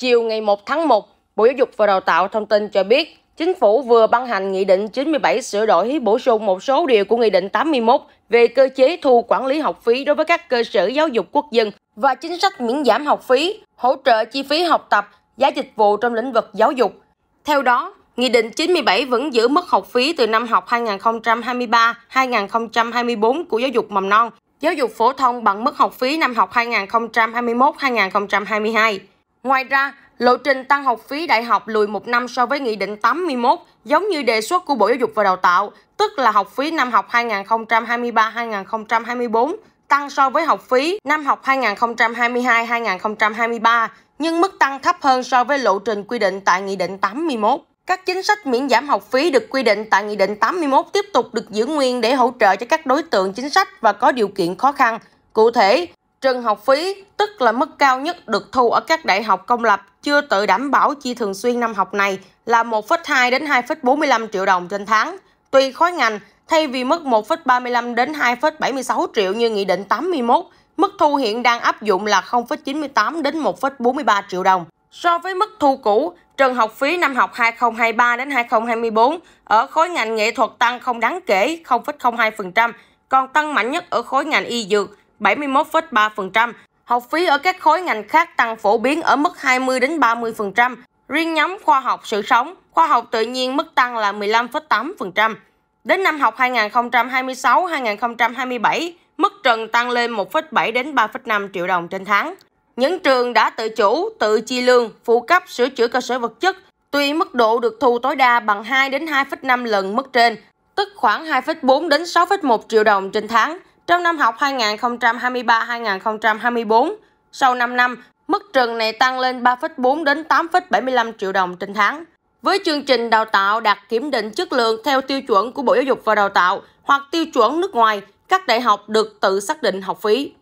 Chiều ngày 1 tháng 1, Bộ Giáo dục và Đào tạo thông tin cho biết, Chính phủ vừa ban hành Nghị định 97 sửa đổi bổ sung một số điều của Nghị định 81 về cơ chế thu quản lý học phí đối với các cơ sở giáo dục quốc dân và chính sách miễn giảm học phí, hỗ trợ chi phí học tập, giá dịch vụ trong lĩnh vực giáo dục. Theo đó, Nghị định 97 vẫn giữ mức học phí từ năm học 2023-2024 của giáo dục mầm non, giáo dục phổ thông bằng mức học phí năm học 2021-2022. Ngoài ra, lộ trình tăng học phí đại học lùi một năm so với Nghị định 81, giống như đề xuất của Bộ Giáo dục và Đào tạo, tức là học phí năm học 2023-2024 tăng so với học phí năm học 2022-2023, nhưng mức tăng thấp hơn so với lộ trình quy định tại Nghị định 81. Các chính sách miễn giảm học phí được quy định tại Nghị định 81 tiếp tục được giữ nguyên để hỗ trợ cho các đối tượng chính sách và có điều kiện khó khăn. Cụ thể, Trần học phí, tức là mức cao nhất được thu ở các đại học công lập chưa tự đảm bảo chi thường xuyên năm học này là 1,2 đến 2,45 triệu đồng trên tháng. Tùy khối ngành, thay vì mức 1,35 đến 2,76 triệu như Nghị định 81, mức thu hiện đang áp dụng là 0,98 đến 1,43 triệu đồng. So với mức thu cũ, trần học phí năm học 2023 đến 2024 ở khối ngành nghệ thuật tăng không đáng kể 0,02%, còn tăng mạnh nhất ở khối ngành y dược 71,3%. Học phí ở các khối ngành khác tăng phổ biến ở mức 20 đến 30%, riêng nhóm khoa học sự sống, khoa học tự nhiên mức tăng là 15,8%. Đến năm học 2026-2027, mức trần tăng lên 1,7 đến 3,5 triệu đồng trên tháng. Những trường đã tự chủ, tự chi lương, phụ cấp sửa chữa cơ sở vật chất, tuy mức độ được thu tối đa bằng 2 đến 2,5 lần mức trên, tức khoảng 2,4 đến 6,1 triệu đồng trên tháng, trong năm học 2023-2024, sau 5 năm, mức trần này tăng lên 3,4 đến 8,75 triệu đồng trên tháng. Với chương trình đào tạo đạt kiểm định chất lượng theo tiêu chuẩn của Bộ Giáo dục và Đào tạo hoặc tiêu chuẩn nước ngoài, các đại học được tự xác định học phí.